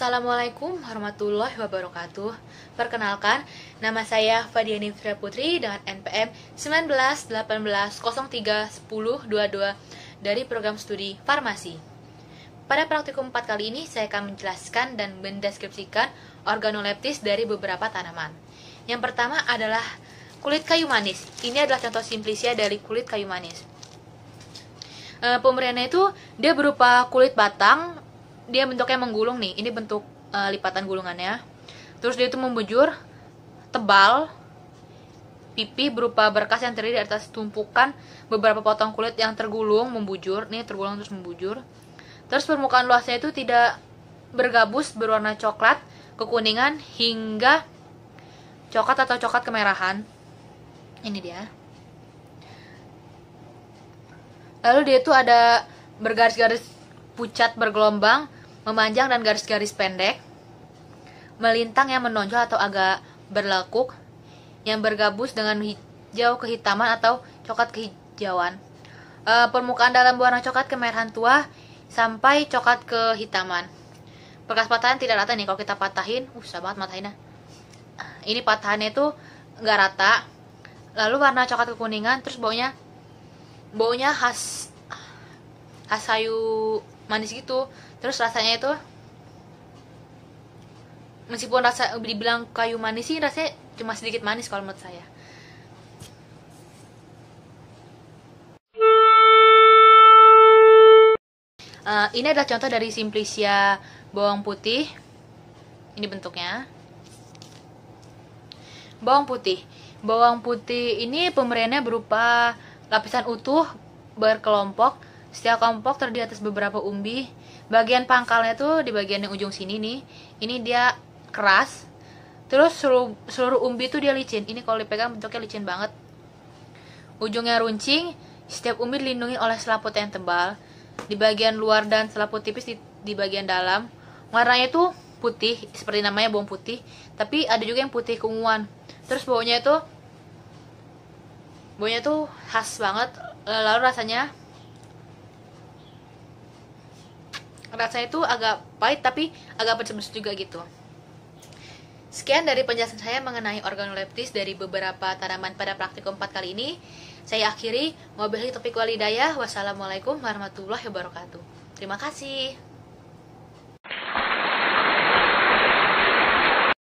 Assalamualaikum warahmatullahi wabarakatuh. Perkenalkan, nama saya Fadiani Fira Putri dengan NPM 1918031022 dari program studi farmasi. Pada praktikum 4 kali ini, saya akan menjelaskan dan mendeskripsikan organoleptis dari beberapa tanaman. Yang pertama adalah kulit kayu manis. Ini adalah contoh simplisia dari kulit kayu manis. Eh, pemberiannya itu dia berupa kulit batang, dia bentuknya menggulung nih ini bentuk uh, lipatan gulungannya terus dia itu membujur tebal pipih berupa berkas yang terdiri atas tumpukan beberapa potong kulit yang tergulung membujur nih tergulung terus membujur terus permukaan luasnya itu tidak bergabus berwarna coklat kekuningan hingga coklat atau coklat kemerahan ini dia lalu dia itu ada bergaris-garis pucat bergelombang memanjang dan garis-garis pendek, melintang yang menonjol atau agak berlekuk, yang bergabus dengan hijau kehitaman atau coklat kehijauan. E, permukaan dalam warna coklat kemerahan tua sampai coklat kehitaman. Bekas patahan tidak rata nih kalau kita patahin, uh banget matahinnya. Ini patahannya itu nggak rata. Lalu warna coklat kekuningan, terus baunya baunya khas khas sayu manis gitu terus rasanya itu meskipun rasa dibilang kayu manis sih rasanya cuma sedikit manis kalau menurut saya uh, ini adalah contoh dari simplicia bawang putih ini bentuknya bawang putih bawang putih ini pemberiannya berupa lapisan utuh berkelompok setiap kelompok terdiri atas beberapa umbi. Bagian pangkalnya tuh di bagian yang ujung sini nih. Ini dia keras. Terus seluruh, seluruh umbi tuh dia licin. Ini kalau dipegang bentuknya licin banget. Ujungnya runcing. Setiap umbi dilindungi oleh selaput yang tebal. Di bagian luar dan selaput tipis di, di bagian dalam. Warnanya tuh putih, seperti namanya bawang putih. Tapi ada juga yang putih keunguan. Terus baunya itu baunya tuh khas banget. Lalu rasanya rasanya itu agak pahit tapi agak pedes juga gitu Sekian dari penjelasan saya mengenai organoleptis dari beberapa tanaman pada praktikum 4 kali ini. Saya akhiri, wabillahi topik walidayah, wassalamualaikum warahmatullahi wabarakatuh. Terima kasih.